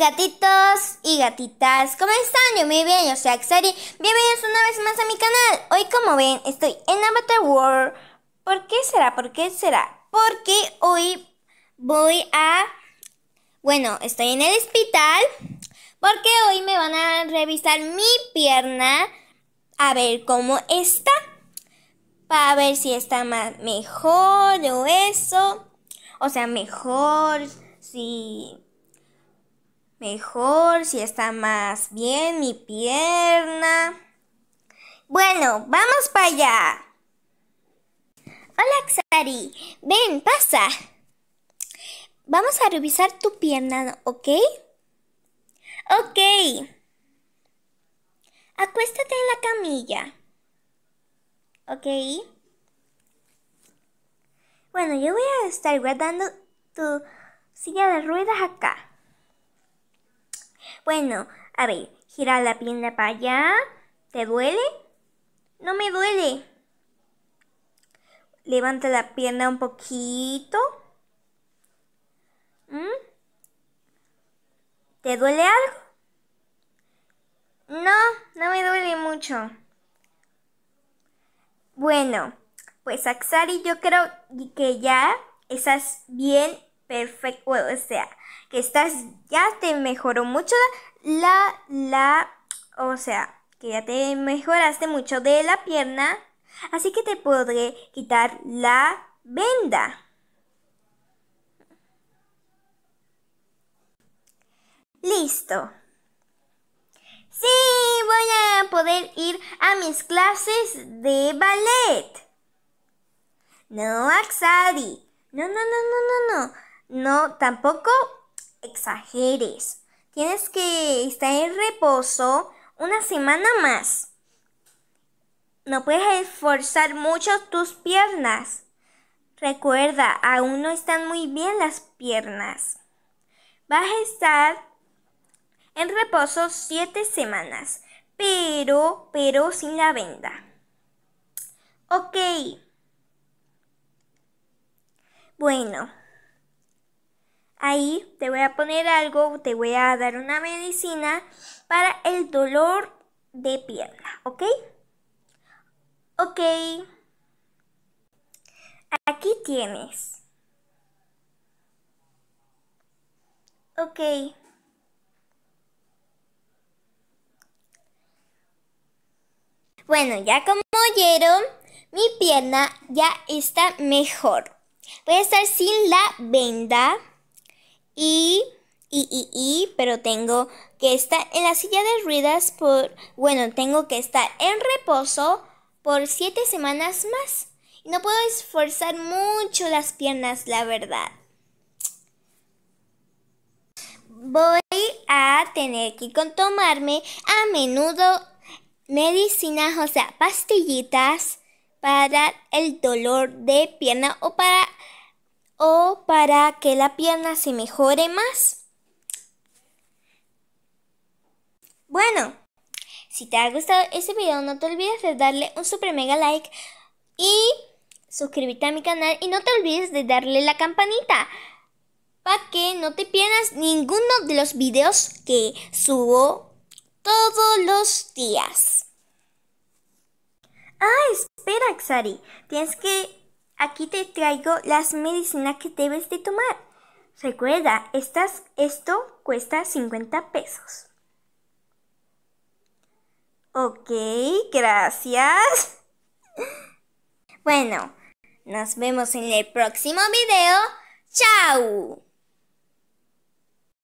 gatitos y gatitas, ¿cómo están? Yo muy bien, yo soy Axari. Bienvenidos una vez más a mi canal. Hoy, como ven, estoy en Avatar World. ¿Por qué será? ¿Por qué será? Porque hoy voy a... Bueno, estoy en el hospital. Porque hoy me van a revisar mi pierna. A ver cómo está. Para ver si está mejor o eso. O sea, mejor si mejor, si está más bien mi pierna. Bueno, vamos para allá. Hola, Xari. Ven, pasa. Vamos a revisar tu pierna, ¿ok? Ok. Acuéstate en la camilla. ¿Ok? Bueno, yo voy a estar guardando tu silla de ruedas acá. Bueno, a ver, gira la pierna para allá. ¿Te duele? No me duele. Levanta la pierna un poquito. ¿Mm? ¿Te duele algo? No, no me duele mucho. Bueno, pues Axari, yo creo que ya estás bien perfecto, o sea, que estás, ya te mejoró mucho la, la, o sea, que ya te mejoraste mucho de la pierna, así que te podré quitar la venda. Listo. Sí, voy a poder ir a mis clases de ballet. No, Axadi. No, no, no, no, no, no. No, tampoco exageres. Tienes que estar en reposo una semana más. No puedes esforzar mucho tus piernas. Recuerda, aún no están muy bien las piernas. Vas a estar en reposo siete semanas, pero, pero sin la venda. Ok. Bueno. Ahí te voy a poner algo, te voy a dar una medicina para el dolor de pierna, ¿ok? Ok. Aquí tienes. Ok. Bueno, ya como oyeron, mi pierna ya está mejor. Voy a estar sin la venda. Y, y, y, y, pero tengo que estar en la silla de ruedas por, bueno, tengo que estar en reposo por siete semanas más. Y no puedo esforzar mucho las piernas, la verdad. Voy a tener que tomarme a menudo medicinas, o sea, pastillitas para el dolor de pierna o para o para que la pierna se mejore más. Bueno, si te ha gustado ese video no te olvides de darle un super mega like y suscribirte a mi canal y no te olvides de darle la campanita para que no te pierdas ninguno de los videos que subo todos los días. Ah, espera, Xari, tienes que Aquí te traigo las medicinas que debes de tomar. Recuerda, esto cuesta 50 pesos. Ok, gracias. Bueno, nos vemos en el próximo video. ¡Chao!